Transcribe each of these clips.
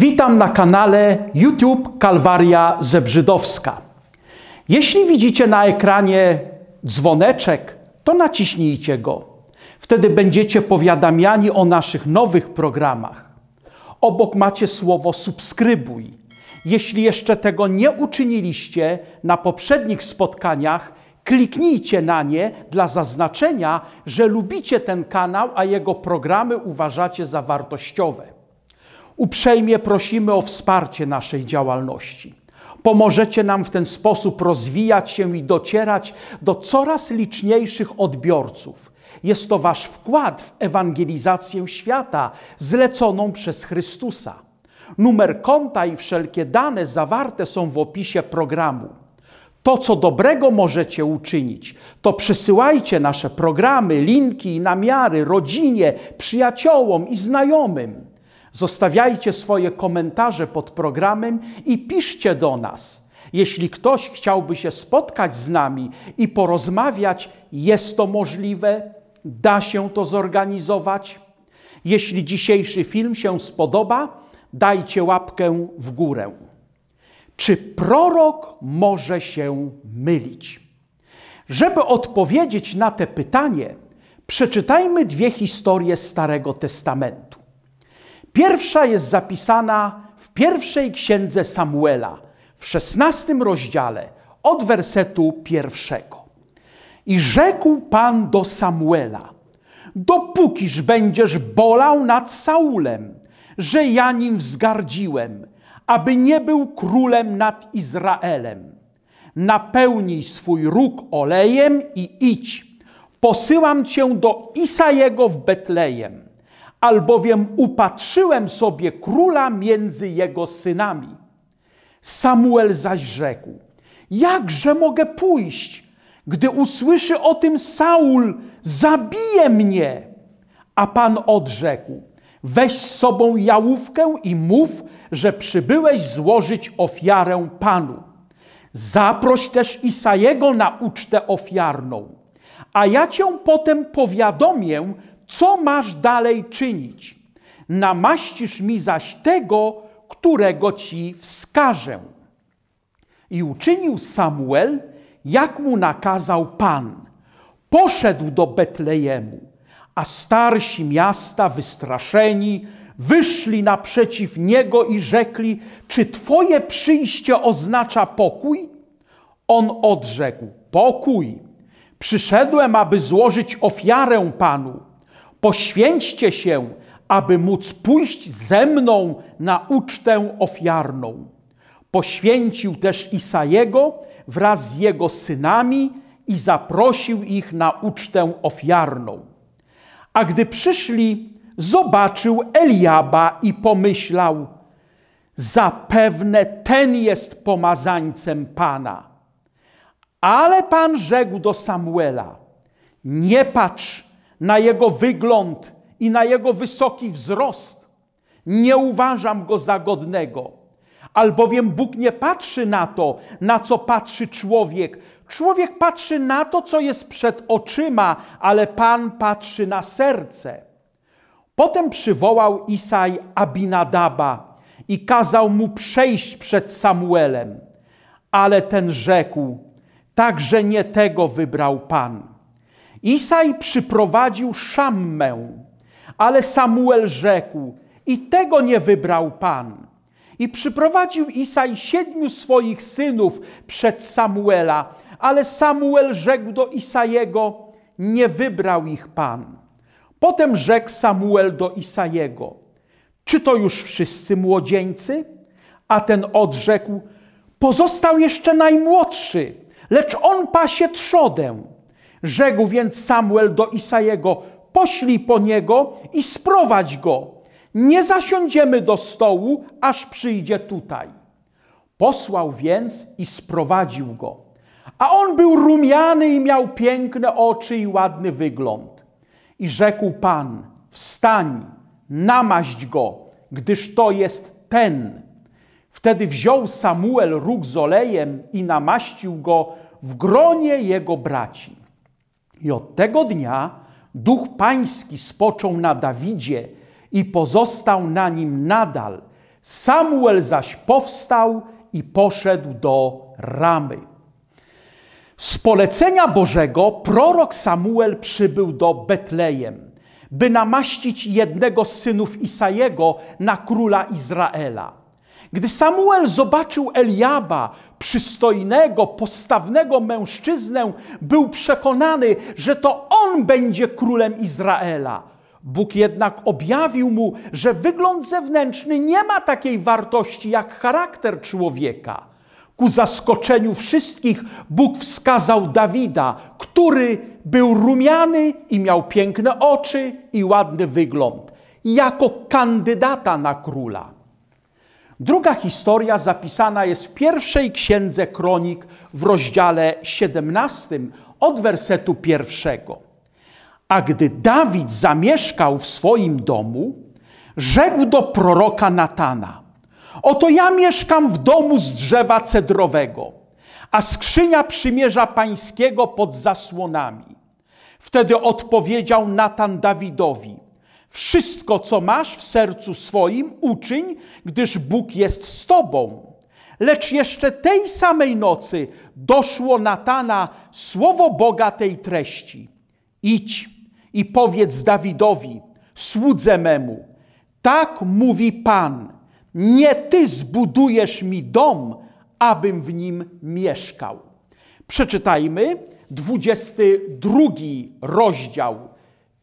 Witam na kanale YouTube Kalwaria Zebrzydowska. Jeśli widzicie na ekranie dzwoneczek, to naciśnijcie go. Wtedy będziecie powiadamiani o naszych nowych programach. Obok macie słowo subskrybuj. Jeśli jeszcze tego nie uczyniliście na poprzednich spotkaniach, kliknijcie na nie dla zaznaczenia, że lubicie ten kanał, a jego programy uważacie za wartościowe. Uprzejmie prosimy o wsparcie naszej działalności. Pomożecie nam w ten sposób rozwijać się i docierać do coraz liczniejszych odbiorców. Jest to Wasz wkład w ewangelizację świata zleconą przez Chrystusa. Numer konta i wszelkie dane zawarte są w opisie programu. To, co dobrego możecie uczynić, to przesyłajcie nasze programy, linki i namiary rodzinie, przyjaciołom i znajomym. Zostawiajcie swoje komentarze pod programem i piszcie do nas. Jeśli ktoś chciałby się spotkać z nami i porozmawiać, jest to możliwe, da się to zorganizować. Jeśli dzisiejszy film się spodoba, dajcie łapkę w górę. Czy prorok może się mylić? Żeby odpowiedzieć na te pytanie, przeczytajmy dwie historie Starego Testamentu. Pierwsza jest zapisana w pierwszej księdze Samuela, w szesnastym rozdziale, od wersetu pierwszego. I rzekł Pan do Samuela: Dopókiż będziesz bolał nad Saulem, że ja nim wzgardziłem, aby nie był królem nad Izraelem, napełnij swój róg olejem i idź. Posyłam cię do Isajego w Betlejem albowiem upatrzyłem sobie króla między jego synami. Samuel zaś rzekł: Jakże mogę pójść, gdy usłyszy o tym Saul, zabije mnie? A pan odrzekł: Weź z sobą jałówkę i mów, że przybyłeś złożyć ofiarę panu. Zaproś też Isajego na ucztę ofiarną, a ja cię potem powiadomię, co masz dalej czynić? Namaścisz mi zaś tego, którego ci wskażę. I uczynił Samuel, jak mu nakazał Pan. Poszedł do Betlejemu, a starsi miasta, wystraszeni, wyszli naprzeciw niego i rzekli: Czy twoje przyjście oznacza pokój? On odrzekł: Pokój. Przyszedłem, aby złożyć ofiarę Panu. Poświęćcie się, aby móc pójść ze mną na ucztę ofiarną. Poświęcił też Isajego wraz z jego synami i zaprosił ich na ucztę ofiarną. A gdy przyszli, zobaczył Eliaba i pomyślał: Zapewne ten jest pomazańcem Pana. Ale Pan rzekł do Samuela: Nie patrz, na jego wygląd i na jego wysoki wzrost. Nie uważam go za godnego, albowiem Bóg nie patrzy na to, na co patrzy człowiek. Człowiek patrzy na to, co jest przed oczyma, ale Pan patrzy na serce. Potem przywołał Isaj Abinadaba i kazał mu przejść przed Samuelem. Ale ten rzekł, także nie tego wybrał Pan. Isaj przyprowadził Szammę, ale Samuel rzekł: I tego nie wybrał Pan. I przyprowadził Isaj siedmiu swoich synów przed Samuela, ale Samuel rzekł do Isajego: Nie wybrał ich Pan. Potem rzekł Samuel do Isajego: Czy to już wszyscy młodzieńcy? A ten odrzekł: Pozostał jeszcze najmłodszy, lecz on pasie trzodę. Rzekł więc Samuel do Isajego: Poślij po niego i sprowadź go. Nie zasiądziemy do stołu, aż przyjdzie tutaj. Posłał więc i sprowadził go. A on był rumiany i miał piękne oczy i ładny wygląd. I rzekł Pan: Wstań, namaść go, gdyż to jest ten. Wtedy wziął Samuel róg z olejem i namaścił go w gronie jego braci. I od tego dnia duch pański spoczął na Dawidzie i pozostał na nim nadal. Samuel zaś powstał i poszedł do Ramy. Z polecenia Bożego prorok Samuel przybył do Betlejem, by namaścić jednego z synów Isajego na króla Izraela. Gdy Samuel zobaczył Eliaba, przystojnego, postawnego mężczyznę, był przekonany, że to on będzie królem Izraela. Bóg jednak objawił mu, że wygląd zewnętrzny nie ma takiej wartości jak charakter człowieka. Ku zaskoczeniu wszystkich Bóg wskazał Dawida, który był rumiany i miał piękne oczy i ładny wygląd, jako kandydata na króla. Druga historia zapisana jest w pierwszej księdze kronik w rozdziale 17 od wersetu pierwszego. A gdy Dawid zamieszkał w swoim domu, rzekł do proroka Natana: Oto ja mieszkam w domu z drzewa cedrowego, a skrzynia przymierza pańskiego pod zasłonami. Wtedy odpowiedział Natan Dawidowi: wszystko, co masz w sercu swoim, uczyń, gdyż Bóg jest z tobą. Lecz jeszcze tej samej nocy doszło Natana słowo Boga tej treści. Idź i powiedz Dawidowi, słudze memu, tak mówi Pan, nie ty zbudujesz mi dom, abym w nim mieszkał. Przeczytajmy 22 rozdział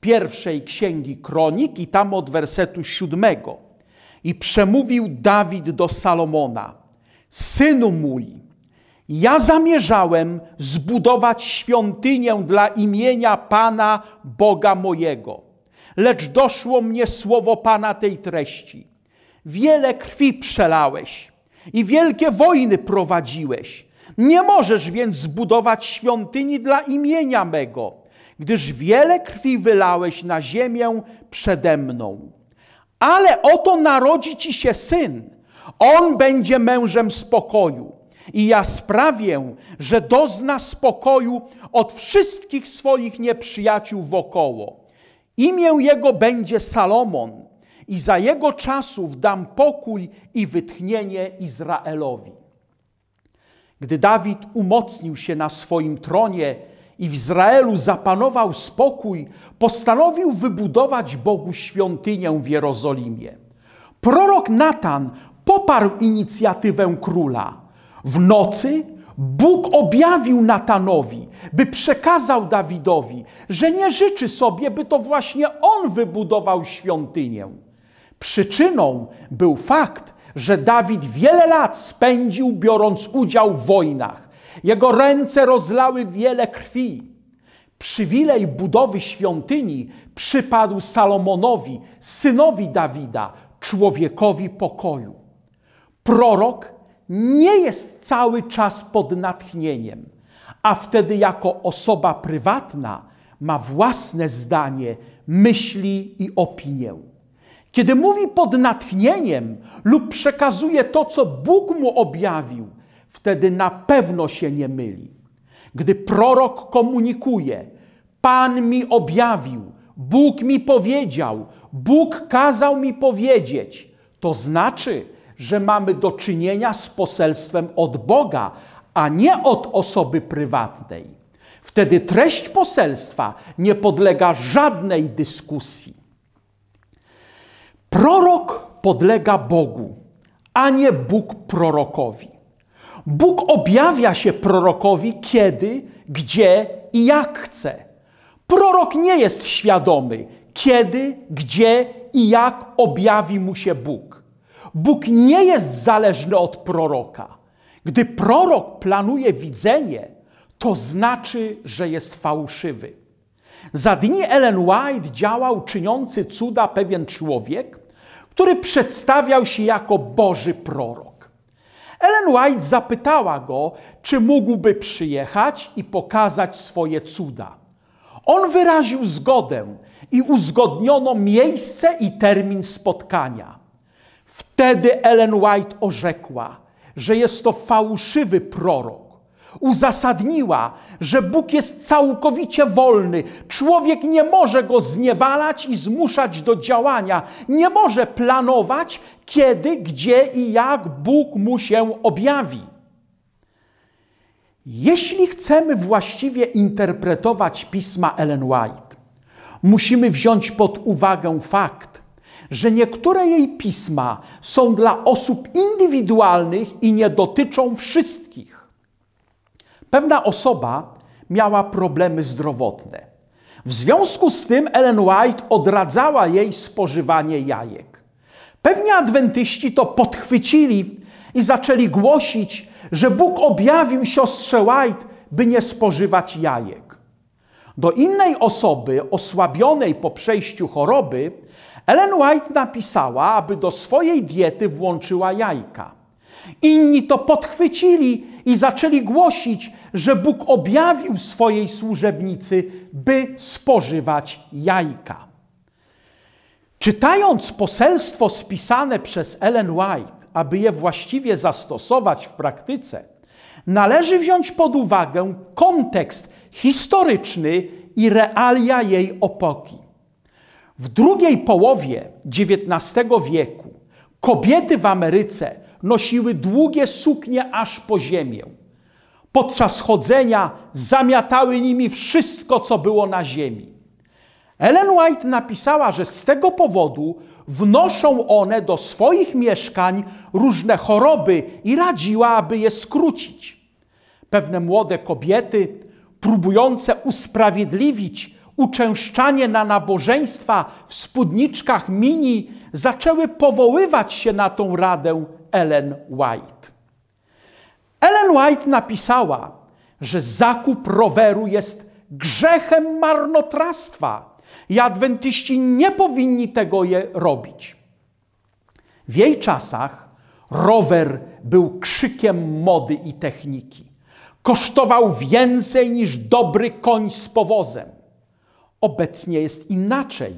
pierwszej księgi kronik i tam od wersetu siódmego. I przemówił Dawid do Salomona: Synu mój, ja zamierzałem zbudować świątynię dla imienia Pana Boga mojego. Lecz doszło mnie słowo Pana tej treści. Wiele krwi przelałeś i wielkie wojny prowadziłeś. Nie możesz więc zbudować świątyni dla imienia mego gdyż wiele krwi wylałeś na ziemię przede mną. Ale oto narodzi ci się syn, on będzie mężem spokoju. I ja sprawię, że dozna spokoju od wszystkich swoich nieprzyjaciół wokoło. Imię jego będzie Salomon i za jego czasów dam pokój i wytchnienie Izraelowi. Gdy Dawid umocnił się na swoim tronie, i w Izraelu zapanował spokój, postanowił wybudować Bogu świątynię w Jerozolimie. Prorok Natan poparł inicjatywę króla. W nocy Bóg objawił Natanowi, by przekazał Dawidowi, że nie życzy sobie, by to właśnie on wybudował świątynię. Przyczyną był fakt, że Dawid wiele lat spędził biorąc udział w wojnach jego ręce rozlały wiele krwi. Przywilej budowy świątyni przypadł Salomonowi, synowi Dawida, człowiekowi pokoju. Prorok nie jest cały czas pod natchnieniem, a wtedy jako osoba prywatna ma własne zdanie, myśli i opinię. Kiedy mówi pod natchnieniem lub przekazuje to, co Bóg mu objawił, wtedy na pewno się nie myli. Gdy prorok komunikuje, Pan mi objawił, Bóg mi powiedział, Bóg kazał mi powiedzieć, to znaczy, że mamy do czynienia z poselstwem od Boga, a nie od osoby prywatnej. Wtedy treść poselstwa nie podlega żadnej dyskusji. Prorok podlega Bogu, a nie Bóg prorokowi. Bóg objawia się prorokowi kiedy, gdzie i jak chce. Prorok nie jest świadomy, kiedy, gdzie i jak objawi mu się Bóg. Bóg nie jest zależny od proroka. Gdy prorok planuje widzenie, to znaczy, że jest fałszywy. Za dni Ellen White działał czyniący cuda pewien człowiek, który przedstawiał się jako Boży prorok. Ellen White zapytała go, czy mógłby przyjechać i pokazać swoje cuda. On wyraził zgodę i uzgodniono miejsce i termin spotkania. Wtedy Ellen White orzekła, że jest to fałszywy prorok uzasadniła, że Bóg jest całkowicie wolny. Człowiek nie może go zniewalać i zmuszać do działania. Nie może planować, kiedy, gdzie i jak Bóg mu się objawi. Jeśli chcemy właściwie interpretować pisma Ellen White, musimy wziąć pod uwagę fakt, że niektóre jej pisma są dla osób indywidualnych i nie dotyczą wszystkich Pewna osoba miała problemy zdrowotne. W związku z tym Ellen White odradzała jej spożywanie jajek. Pewni adwentyści to podchwycili i zaczęli głosić, że Bóg objawił siostrze White, by nie spożywać jajek. Do innej osoby osłabionej po przejściu choroby Ellen White napisała, aby do swojej diety włączyła jajka. Inni to podchwycili i zaczęli głosić, że Bóg objawił swojej służebnicy, by spożywać jajka. Czytając poselstwo spisane przez Ellen White, aby je właściwie zastosować w praktyce, należy wziąć pod uwagę kontekst historyczny i realia jej epoki. W drugiej połowie XIX wieku kobiety w Ameryce nosiły długie suknie aż po ziemię. Podczas chodzenia zamiatały nimi wszystko, co było na ziemi. Ellen White napisała, że z tego powodu wnoszą one do swoich mieszkań różne choroby i radziła, aby je skrócić. Pewne młode kobiety, próbujące usprawiedliwić uczęszczanie na nabożeństwa w spódniczkach mini, zaczęły powoływać się na tą radę Ellen White. Ellen White napisała, że zakup roweru jest grzechem marnotrawstwa i adwentyści nie powinni tego je robić. W jej czasach rower był krzykiem mody i techniki. Kosztował więcej niż dobry koń z powozem. Obecnie jest inaczej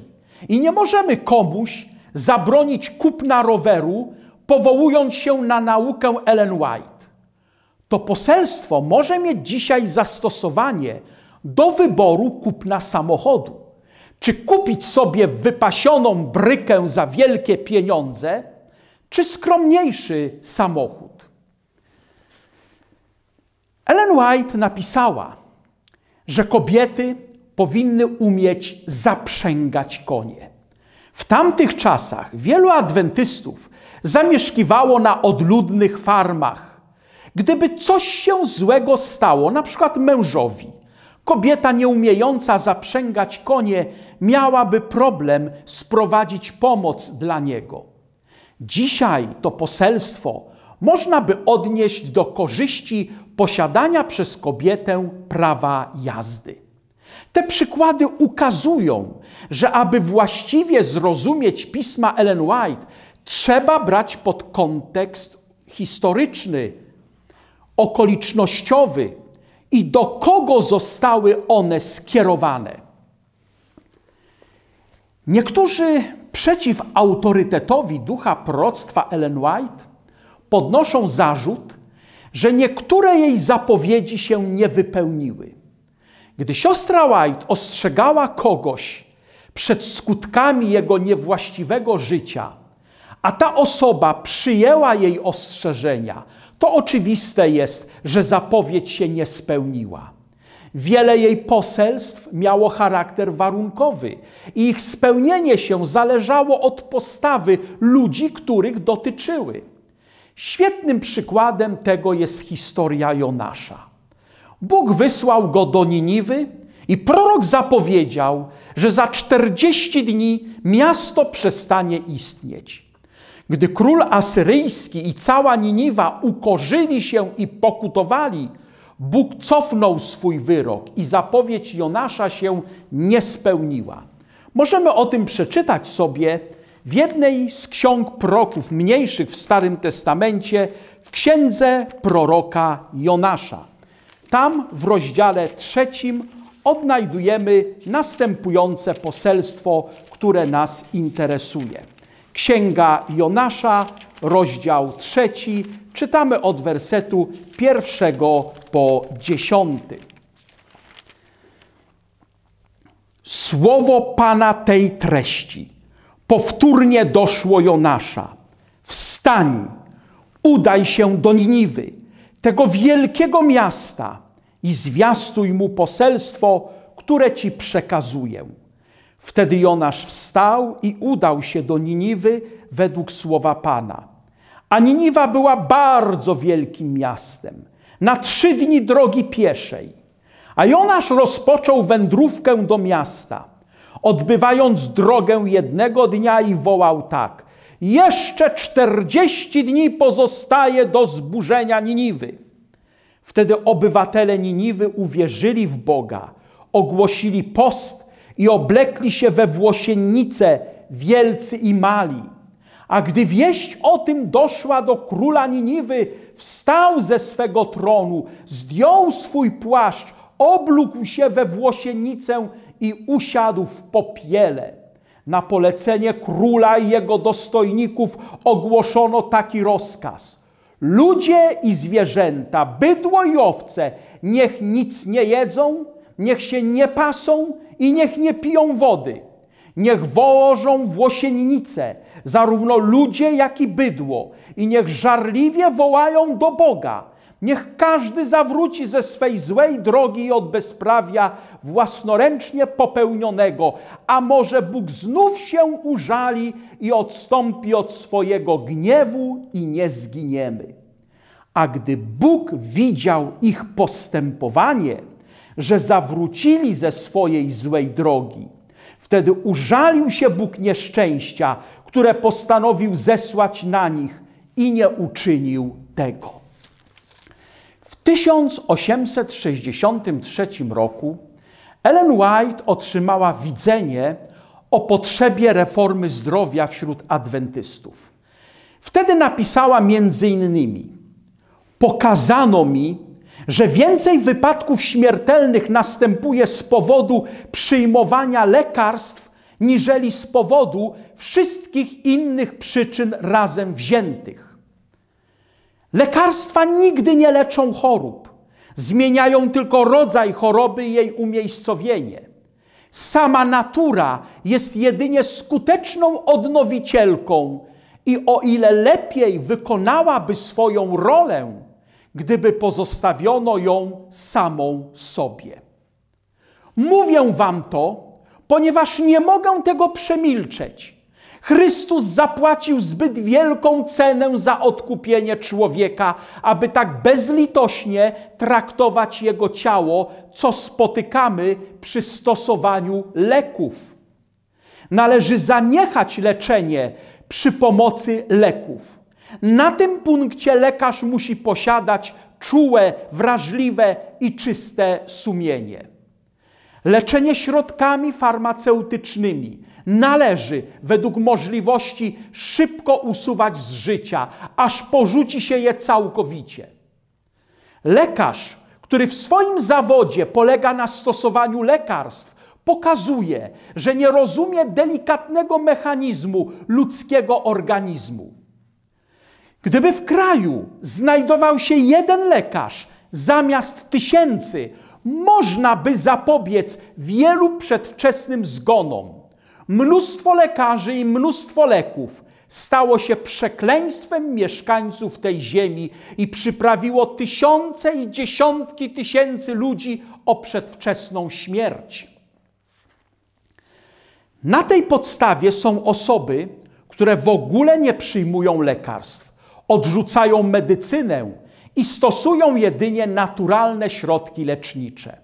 i nie możemy komuś zabronić kupna roweru powołując się na naukę Ellen White. To poselstwo może mieć dzisiaj zastosowanie do wyboru kupna samochodu. Czy kupić sobie wypasioną brykę za wielkie pieniądze, czy skromniejszy samochód? Ellen White napisała, że kobiety powinny umieć zaprzęgać konie. W tamtych czasach wielu adwentystów zamieszkiwało na odludnych farmach. Gdyby coś się złego stało, na przykład mężowi, kobieta nieumiejąca zaprzęgać konie miałaby problem sprowadzić pomoc dla niego. Dzisiaj to poselstwo można by odnieść do korzyści posiadania przez kobietę prawa jazdy. Te przykłady ukazują, że aby właściwie zrozumieć pisma Ellen White, trzeba brać pod kontekst historyczny, okolicznościowy i do kogo zostały one skierowane. Niektórzy przeciw autorytetowi ducha proroctwa Ellen White podnoszą zarzut, że niektóre jej zapowiedzi się nie wypełniły. Gdy siostra White ostrzegała kogoś przed skutkami jego niewłaściwego życia – a ta osoba przyjęła jej ostrzeżenia, to oczywiste jest, że zapowiedź się nie spełniła. Wiele jej poselstw miało charakter warunkowy i ich spełnienie się zależało od postawy ludzi, których dotyczyły. Świetnym przykładem tego jest historia Jonasza. Bóg wysłał go do Niniwy i prorok zapowiedział, że za 40 dni miasto przestanie istnieć. Gdy król asyryjski i cała Niniwa ukorzyli się i pokutowali, Bóg cofnął swój wyrok i zapowiedź Jonasza się nie spełniła. Możemy o tym przeczytać sobie w jednej z ksiąg proroków mniejszych w Starym Testamencie, w księdze proroka Jonasza. Tam w rozdziale trzecim odnajdujemy następujące poselstwo, które nas interesuje. Księga Jonasza, rozdział trzeci. Czytamy od wersetu pierwszego po dziesiąty. Słowo Pana tej treści powtórnie doszło Jonasza. Wstań, udaj się do Niniwy, tego wielkiego miasta i zwiastuj mu poselstwo, które ci przekazuję. Wtedy Jonasz wstał i udał się do Niniwy według słowa Pana. A Niniwa była bardzo wielkim miastem, na trzy dni drogi pieszej. A Jonasz rozpoczął wędrówkę do miasta, odbywając drogę jednego dnia i wołał tak: Jeszcze czterdzieści dni pozostaje do zburzenia Niniwy. Wtedy obywatele Niniwy uwierzyli w Boga, ogłosili post i oblekli się we włosiennice wielcy i mali. A gdy wieść o tym doszła do króla Niniwy, wstał ze swego tronu, zdjął swój płaszcz, oblókł się we włosienicę i usiadł w popiele. Na polecenie króla i jego dostojników ogłoszono taki rozkaz. Ludzie i zwierzęta, bydło i owce, niech nic nie jedzą, niech się nie pasą i niech nie piją wody. Niech wożą włosiennice, zarówno ludzie, jak i bydło, i niech żarliwie wołają do Boga. Niech każdy zawróci ze swej złej drogi i od bezprawia własnoręcznie popełnionego, a może Bóg znów się użali i odstąpi od swojego gniewu i nie zginiemy. A gdy Bóg widział ich postępowanie, że zawrócili ze swojej złej drogi. Wtedy użalił się Bóg nieszczęścia, które postanowił zesłać na nich i nie uczynił tego. W 1863 roku Ellen White otrzymała widzenie o potrzebie reformy zdrowia wśród adwentystów. Wtedy napisała między innymi: Pokazano mi, że więcej wypadków śmiertelnych następuje z powodu przyjmowania lekarstw, niżeli z powodu wszystkich innych przyczyn razem wziętych. Lekarstwa nigdy nie leczą chorób, zmieniają tylko rodzaj choroby i jej umiejscowienie. Sama natura jest jedynie skuteczną odnowicielką i o ile lepiej wykonałaby swoją rolę, gdyby pozostawiono ją samą sobie. Mówię wam to, ponieważ nie mogę tego przemilczeć. Chrystus zapłacił zbyt wielką cenę za odkupienie człowieka, aby tak bezlitośnie traktować jego ciało, co spotykamy przy stosowaniu leków. Należy zaniechać leczenie przy pomocy leków. Na tym punkcie lekarz musi posiadać czułe, wrażliwe i czyste sumienie. Leczenie środkami farmaceutycznymi należy według możliwości szybko usuwać z życia, aż porzuci się je całkowicie. Lekarz, który w swoim zawodzie polega na stosowaniu lekarstw, pokazuje, że nie rozumie delikatnego mechanizmu ludzkiego organizmu. Gdyby w kraju znajdował się jeden lekarz zamiast tysięcy, można by zapobiec wielu przedwczesnym zgonom. Mnóstwo lekarzy i mnóstwo leków stało się przekleństwem mieszkańców tej ziemi i przyprawiło tysiące i dziesiątki tysięcy ludzi o przedwczesną śmierć. Na tej podstawie są osoby, które w ogóle nie przyjmują lekarstw odrzucają medycynę i stosują jedynie naturalne środki lecznicze.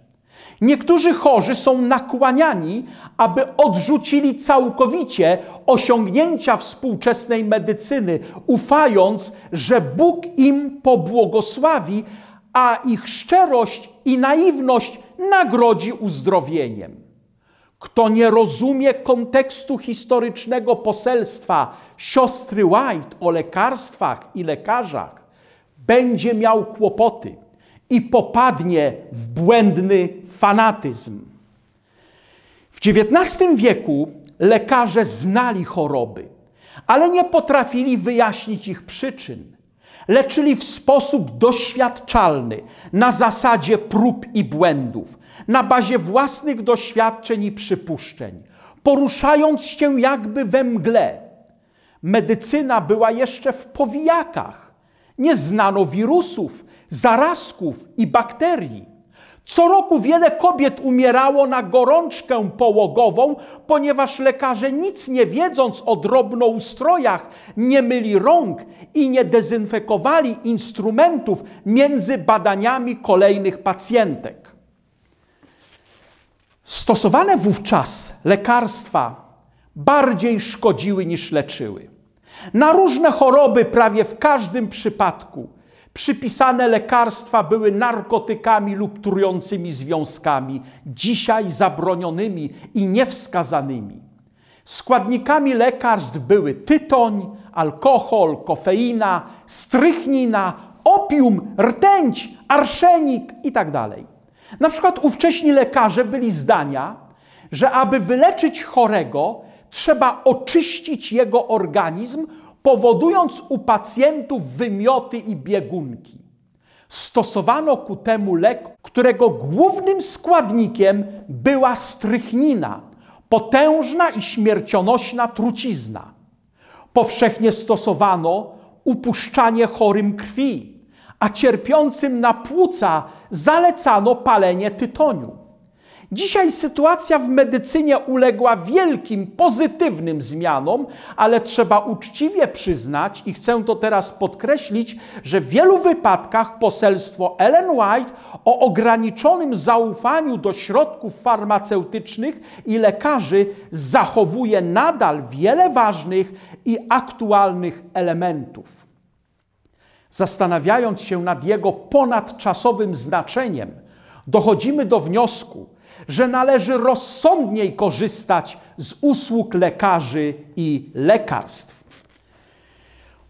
Niektórzy chorzy są nakłaniani, aby odrzucili całkowicie osiągnięcia współczesnej medycyny, ufając, że Bóg im pobłogosławi, a ich szczerość i naiwność nagrodzi uzdrowieniem. Kto nie rozumie kontekstu historycznego poselstwa siostry White o lekarstwach i lekarzach, będzie miał kłopoty i popadnie w błędny fanatyzm. W XIX wieku lekarze znali choroby, ale nie potrafili wyjaśnić ich przyczyn. Leczyli w sposób doświadczalny, na zasadzie prób i błędów, na bazie własnych doświadczeń i przypuszczeń, poruszając się jakby we mgle. Medycyna była jeszcze w powijakach. Nie znano wirusów, zarazków i bakterii. Co roku wiele kobiet umierało na gorączkę połogową, ponieważ lekarze nic nie wiedząc o drobnoustrojach, nie myli rąk i nie dezynfekowali instrumentów między badaniami kolejnych pacjentek. Stosowane wówczas lekarstwa bardziej szkodziły niż leczyły. Na różne choroby prawie w każdym przypadku przypisane lekarstwa były narkotykami lub trującymi związkami, dzisiaj zabronionymi i niewskazanymi. Składnikami lekarstw były tytoń, alkohol, kofeina, strychnina, opium, rtęć, arszenik itd. Tak na przykład ówcześni lekarze byli zdania, że aby wyleczyć chorego, trzeba oczyścić jego organizm, powodując u pacjentów wymioty i biegunki. Stosowano ku temu lek, którego głównym składnikiem była strychnina, potężna i śmiercionośna trucizna. Powszechnie stosowano upuszczanie chorym krwi, a cierpiącym na płuca zalecano palenie tytoniu. Dzisiaj sytuacja w medycynie uległa wielkim, pozytywnym zmianom, ale trzeba uczciwie przyznać, i chcę to teraz podkreślić, że w wielu wypadkach poselstwo Ellen White o ograniczonym zaufaniu do środków farmaceutycznych i lekarzy zachowuje nadal wiele ważnych i aktualnych elementów zastanawiając się nad jego ponadczasowym znaczeniem, dochodzimy do wniosku, że należy rozsądniej korzystać z usług lekarzy i lekarstw.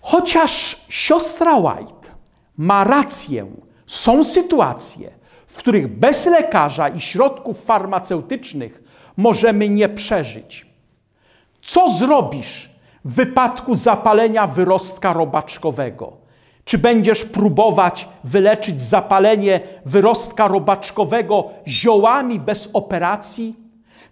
Chociaż siostra White ma rację, są sytuacje, w których bez lekarza i środków farmaceutycznych możemy nie przeżyć. Co zrobisz w wypadku zapalenia wyrostka robaczkowego? Czy będziesz próbować wyleczyć zapalenie wyrostka robaczkowego ziołami bez operacji?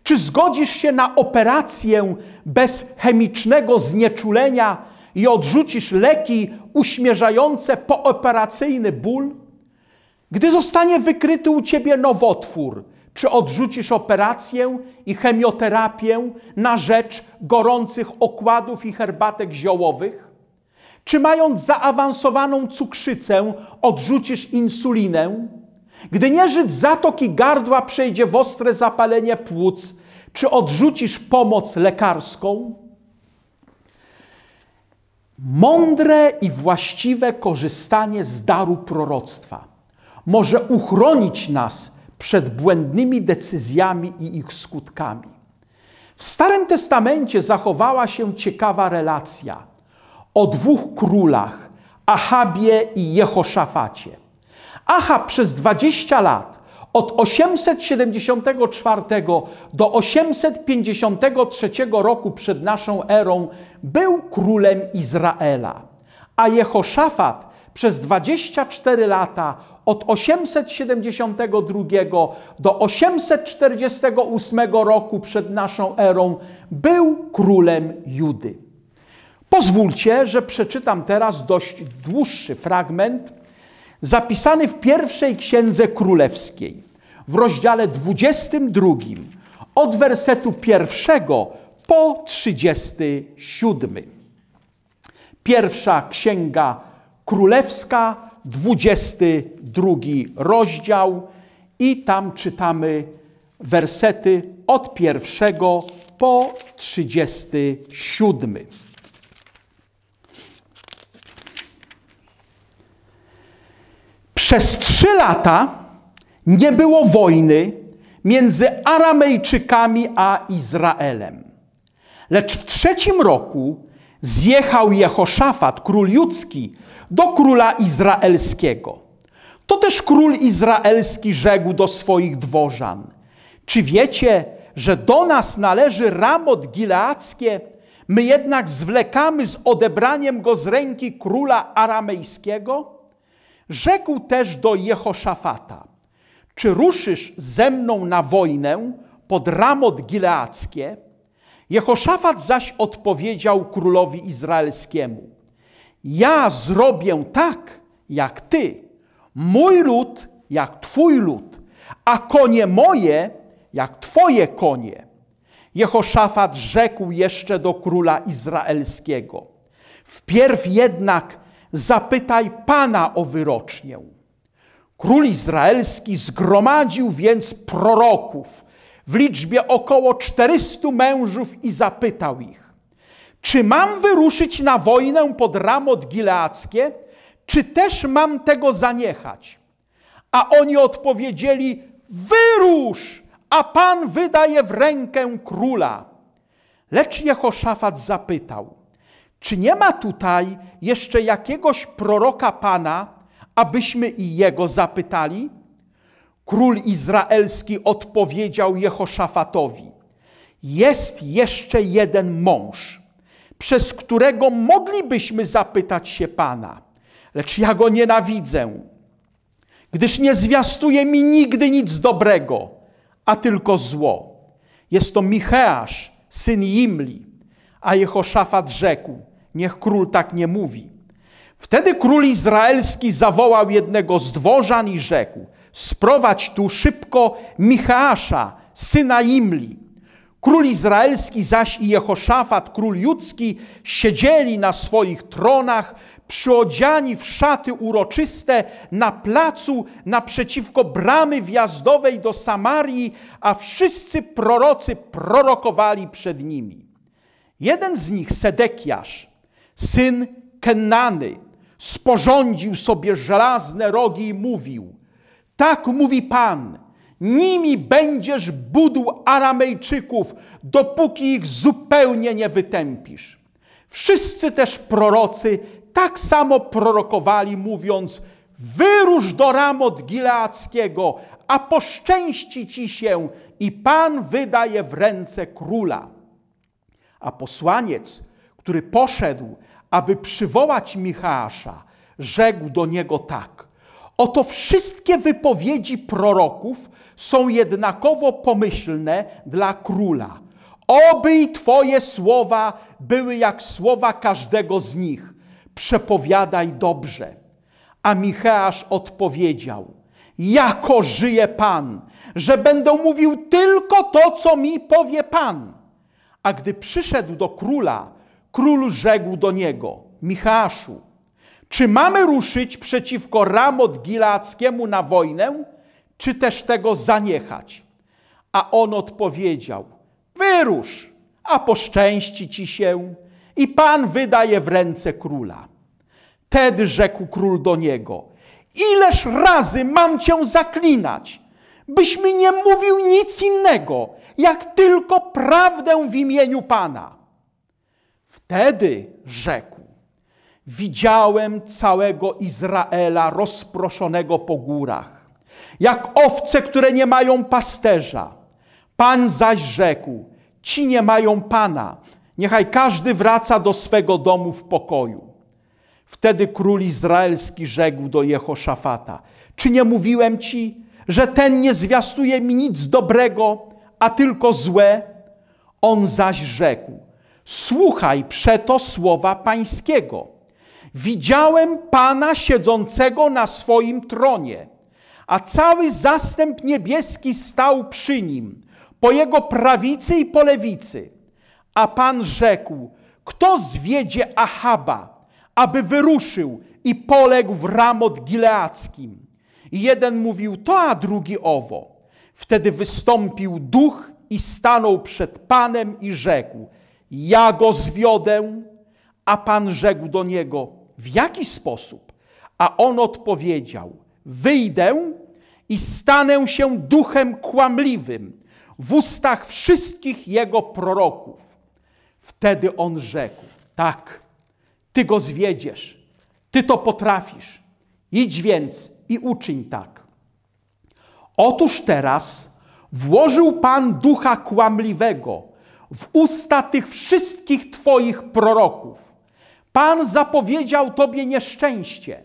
Czy zgodzisz się na operację bez chemicznego znieczulenia i odrzucisz leki uśmierzające pooperacyjny ból? Gdy zostanie wykryty u ciebie nowotwór, czy odrzucisz operację i chemioterapię na rzecz gorących okładów i herbatek ziołowych? Czy mając zaawansowaną cukrzycę, odrzucisz insulinę? Gdy nieżyc zatoki gardła przejdzie w ostre zapalenie płuc, czy odrzucisz pomoc lekarską? Mądre i właściwe korzystanie z daru proroctwa może uchronić nas przed błędnymi decyzjami i ich skutkami. W Starym Testamencie zachowała się ciekawa relacja – o dwóch królach, Ahabie i Jehoszafacie. Achab przez 20 lat, od 874 do 853 roku przed naszą erą, był królem Izraela, a Jehoszafat przez 24 lata od 872 do 848 roku przed naszą erą był królem Judy. Pozwólcie, że przeczytam teraz dość dłuższy fragment, zapisany w pierwszej księdze królewskiej, w rozdziale 22, od wersetu pierwszego po 37. Pierwsza księga królewska, 22 rozdział, i tam czytamy wersety od pierwszego po 37. Przez trzy lata nie było wojny między Aramejczykami a Izraelem. Lecz w trzecim roku zjechał Jehoszafat, król judzki, do króla izraelskiego. To też król izraelski rzekł do swoich dworzan. Czy wiecie, że do nas należy Ramot Gileackie, my jednak zwlekamy z odebraniem go z ręki króla aramejskiego? Rzekł też do Jehoszafata, czy ruszysz ze mną na wojnę pod Ramot Gileackie? Jehoszafat zaś odpowiedział królowi izraelskiemu, ja zrobię tak, jak ty, mój lud jak twój lud, a konie moje jak twoje konie. Jehoszafat rzekł jeszcze do króla izraelskiego, wpierw jednak zapytaj Pana o wyrocznię. Król izraelski zgromadził więc proroków w liczbie około 400 mężów i zapytał ich, czy mam wyruszyć na wojnę pod Ramot Gileackie, czy też mam tego zaniechać? A oni odpowiedzieli, wyrusz, a Pan wydaje w rękę króla. Lecz Jehoszafat zapytał – czy nie ma tutaj jeszcze jakiegoś proroka Pana, abyśmy i jego zapytali? Król izraelski odpowiedział Jehoszafatowi: Jest jeszcze jeden mąż, przez którego moglibyśmy zapytać się Pana, lecz ja go nienawidzę, gdyż nie zwiastuje mi nigdy nic dobrego, a tylko zło. Jest to Micheasz, syn Imli. A Jehoszafat rzekł: Niech król tak nie mówi. Wtedy król izraelski zawołał jednego z dworzan i rzekł: Sprowadź tu szybko Michaasza, syna Imli. Król izraelski zaś i Jehoszafat, król judzki, siedzieli na swoich tronach, przyodziani w szaty uroczyste na placu naprzeciwko bramy wjazdowej do Samarii, a wszyscy prorocy prorokowali przed nimi. Jeden z nich, Sedekiasz, syn Kenany, sporządził sobie żelazne rogi i mówił: Tak mówi Pan, nimi będziesz budł Aramejczyków, dopóki ich zupełnie nie wytępisz. Wszyscy też prorocy tak samo prorokowali, mówiąc: Wyrusz do Ramot Gileackiego, a poszczęści ci się i Pan wydaje w ręce króla. A posłaniec, który poszedł, aby przywołać Michała, rzekł do niego tak. Oto wszystkie wypowiedzi proroków są jednakowo pomyślne dla króla. Oby i Twoje słowa były jak słowa każdego z nich. Przepowiadaj dobrze. A Micheasz odpowiedział, jako żyje Pan, że będę mówił tylko to, co mi powie Pan. A gdy przyszedł do króla, Król rzekł do niego, Michaszu, czy mamy ruszyć przeciwko Ramot Gilackiemu na wojnę, czy też tego zaniechać? A on odpowiedział, wyrusz, a poszczęści ci się i Pan wydaje w ręce króla. Wtedy rzekł król do niego, ileż razy mam cię zaklinać, byś mi nie mówił nic innego, jak tylko prawdę w imieniu Pana. Wtedy rzekł: Widziałem całego Izraela rozproszonego po górach, jak owce, które nie mają pasterza. Pan zaś rzekł: Ci nie mają pana, niechaj każdy wraca do swego domu w pokoju. Wtedy król izraelski rzekł do Jehoszafata: Czy nie mówiłem ci, że ten nie zwiastuje mi nic dobrego, a tylko złe? On zaś rzekł: Słuchaj przeto słowa Pańskiego. Widziałem Pana siedzącego na swoim tronie, a cały zastęp niebieski stał przy nim, po jego prawicy i po lewicy. A Pan rzekł: Kto zwiedzie Ahaba, aby wyruszył i poległ w Ramot Gileackim? I jeden mówił to, a drugi owo. Wtedy wystąpił duch i stanął przed Panem i rzekł: ja go zwiodę, a pan rzekł do niego: W jaki sposób? A on odpowiedział: Wyjdę i stanę się duchem kłamliwym w ustach wszystkich jego proroków. Wtedy on rzekł: Tak, ty go zwiedziesz, ty to potrafisz. Idź więc i uczyń tak. Otóż teraz włożył Pan ducha kłamliwego w usta tych wszystkich Twoich proroków. Pan zapowiedział Tobie nieszczęście.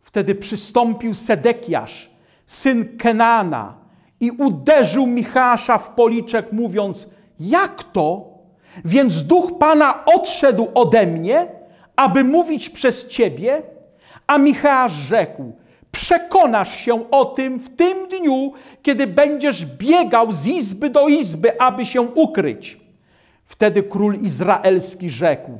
Wtedy przystąpił Sedekiasz, syn Kenana, i uderzył Michasza w policzek, mówiąc: Jak to? Więc duch Pana odszedł ode mnie, aby mówić przez ciebie? A Michał rzekł: Przekonasz się o tym w tym dniu, kiedy będziesz biegał z izby do izby, aby się ukryć. Wtedy król izraelski rzekł: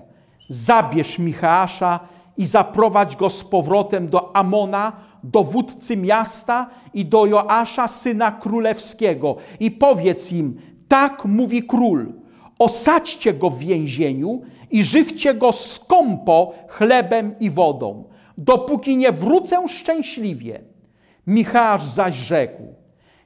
Zabierz Michała i zaprowadź go z powrotem do Amona, dowódcy miasta i do Joasza, syna królewskiego, i powiedz im: Tak mówi król: Osadźcie go w więzieniu i żywcie go skąpo chlebem i wodą dopóki nie wrócę szczęśliwie. Michał zaś rzekł,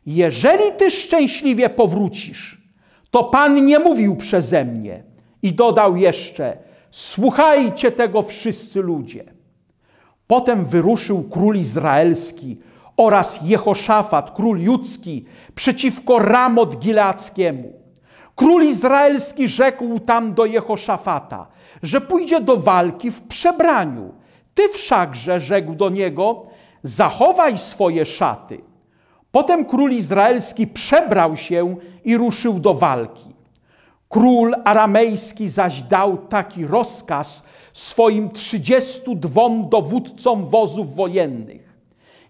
jeżeli ty szczęśliwie powrócisz, to Pan nie mówił przeze mnie. I dodał jeszcze, słuchajcie tego wszyscy ludzie. Potem wyruszył król izraelski oraz Jehoszafat, król judzki, przeciwko Ramot Gileackiemu. Król izraelski rzekł tam do Jehoszafata, że pójdzie do walki w przebraniu, ty wszakże rzekł do niego, zachowaj swoje szaty. Potem król izraelski przebrał się i ruszył do walki. Król aramejski zaś dał taki rozkaz swoim trzydziestu dwom dowódcom wozów wojennych.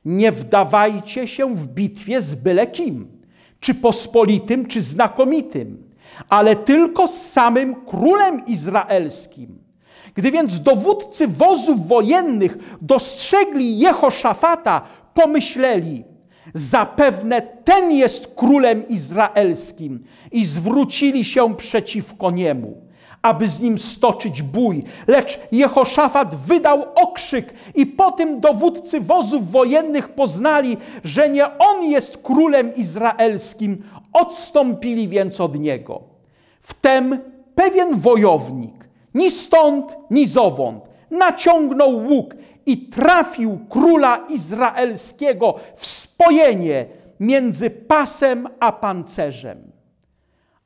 Nie wdawajcie się w bitwie z byle kim, czy pospolitym, czy znakomitym, ale tylko z samym królem izraelskim gdy więc dowódcy wozów wojennych dostrzegli Jehoszafata, pomyśleli, zapewne ten jest królem izraelskim i zwrócili się przeciwko niemu, aby z nim stoczyć bój. Lecz Jehoszafat wydał okrzyk i po tym dowódcy wozów wojennych poznali, że nie on jest królem izraelskim. Odstąpili więc od niego. Wtem pewien wojownik, ni stąd, ni zowąd. Naciągnął łuk i trafił króla izraelskiego w spojenie między pasem a pancerzem.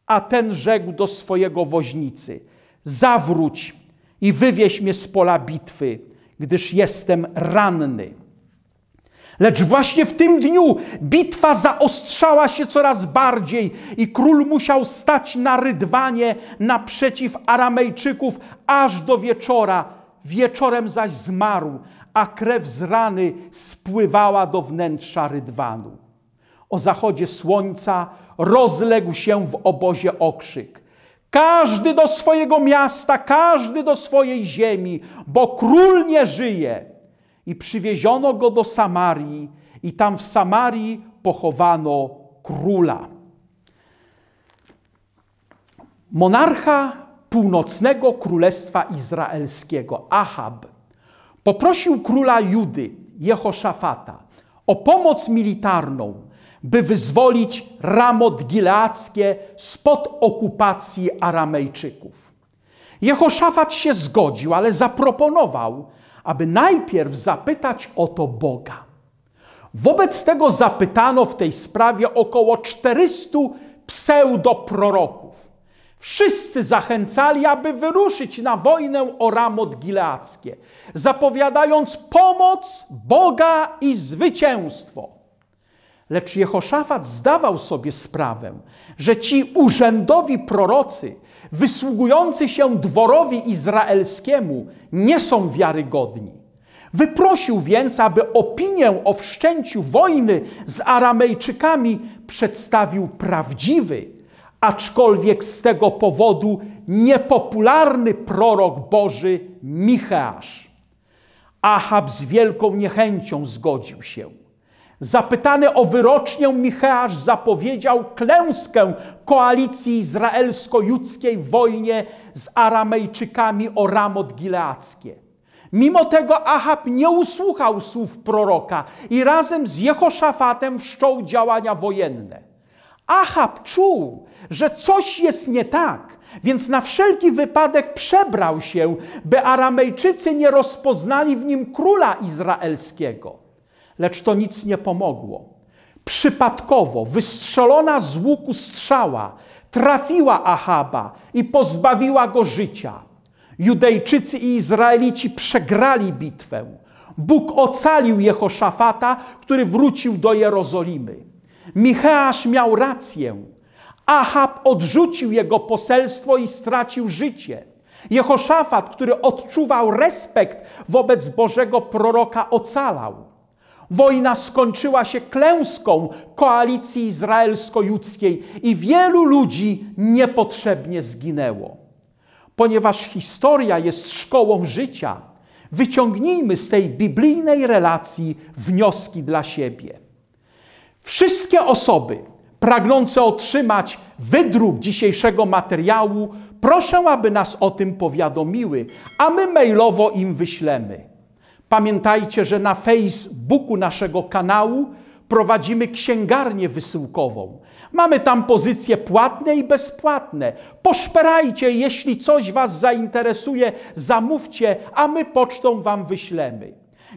A ten rzekł do swojego woźnicy: Zawróć i wywieź mnie z pola bitwy, gdyż jestem ranny. Lecz właśnie w tym dniu bitwa zaostrzała się coraz bardziej i król musiał stać na rydwanie naprzeciw Aramejczyków aż do wieczora. Wieczorem zaś zmarł, a krew z rany spływała do wnętrza rydwanu. O zachodzie słońca rozległ się w obozie okrzyk. Każdy do swojego miasta, każdy do swojej ziemi, bo król nie żyje i przywieziono go do Samarii i tam w Samarii pochowano króla. Monarcha północnego królestwa izraelskiego, Ahab, poprosił króla Judy, Jehoszafata, o pomoc militarną, by wyzwolić Ramot Gileackie spod okupacji Aramejczyków. Jehoszafat się zgodził, ale zaproponował, aby najpierw zapytać o to Boga. Wobec tego zapytano w tej sprawie około 400 pseudoproroków. Wszyscy zachęcali, aby wyruszyć na wojnę o Ramot Gileackie, zapowiadając pomoc Boga i zwycięstwo. Lecz Jehoszafat zdawał sobie sprawę, że ci urzędowi prorocy wysługujący się dworowi izraelskiemu, nie są wiarygodni. Wyprosił więc, aby opinię o wszczęciu wojny z Aramejczykami przedstawił prawdziwy, aczkolwiek z tego powodu niepopularny prorok Boży Micheasz. Ahab z wielką niechęcią zgodził się. Zapytany o wyrocznię, Micheasz zapowiedział klęskę koalicji izraelsko-judzkiej w wojnie z Aramejczykami o Ramot Gileackie. Mimo tego Ahab nie usłuchał słów proroka i razem z Jehoszafatem wszczął działania wojenne. Ahab czuł, że coś jest nie tak, więc na wszelki wypadek przebrał się, by Aramejczycy nie rozpoznali w nim króla izraelskiego lecz to nic nie pomogło. Przypadkowo wystrzelona z łuku strzała trafiła Ahaba i pozbawiła go życia. Judejczycy i Izraelici przegrali bitwę. Bóg ocalił Jehoszafata, który wrócił do Jerozolimy. Micheasz miał rację. Ahab odrzucił jego poselstwo i stracił życie. Jehoszafat, który odczuwał respekt wobec Bożego proroka, ocalał. Wojna skończyła się klęską koalicji izraelsko-judzkiej i wielu ludzi niepotrzebnie zginęło. Ponieważ historia jest szkołą życia, wyciągnijmy z tej biblijnej relacji wnioski dla siebie. Wszystkie osoby pragnące otrzymać wydruk dzisiejszego materiału, proszę, aby nas o tym powiadomiły, a my mailowo im wyślemy. Pamiętajcie, że na Facebooku naszego kanału prowadzimy księgarnię wysyłkową. Mamy tam pozycje płatne i bezpłatne. Poszperajcie, jeśli coś Was zainteresuje, zamówcie, a my pocztą Wam wyślemy.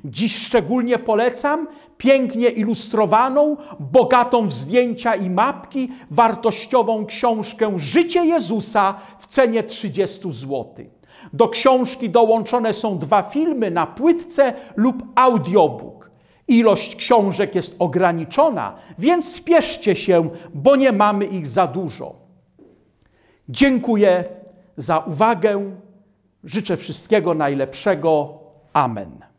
Dziś szczególnie polecam pięknie ilustrowaną, bogatą w zdjęcia i mapki, wartościową książkę Życie Jezusa w cenie 30 złotych. Do książki dołączone są dwa filmy na płytce lub audiobook. Ilość książek jest ograniczona, więc spieszcie się, bo nie mamy ich za dużo. Dziękuję za uwagę. Życzę wszystkiego najlepszego. Amen.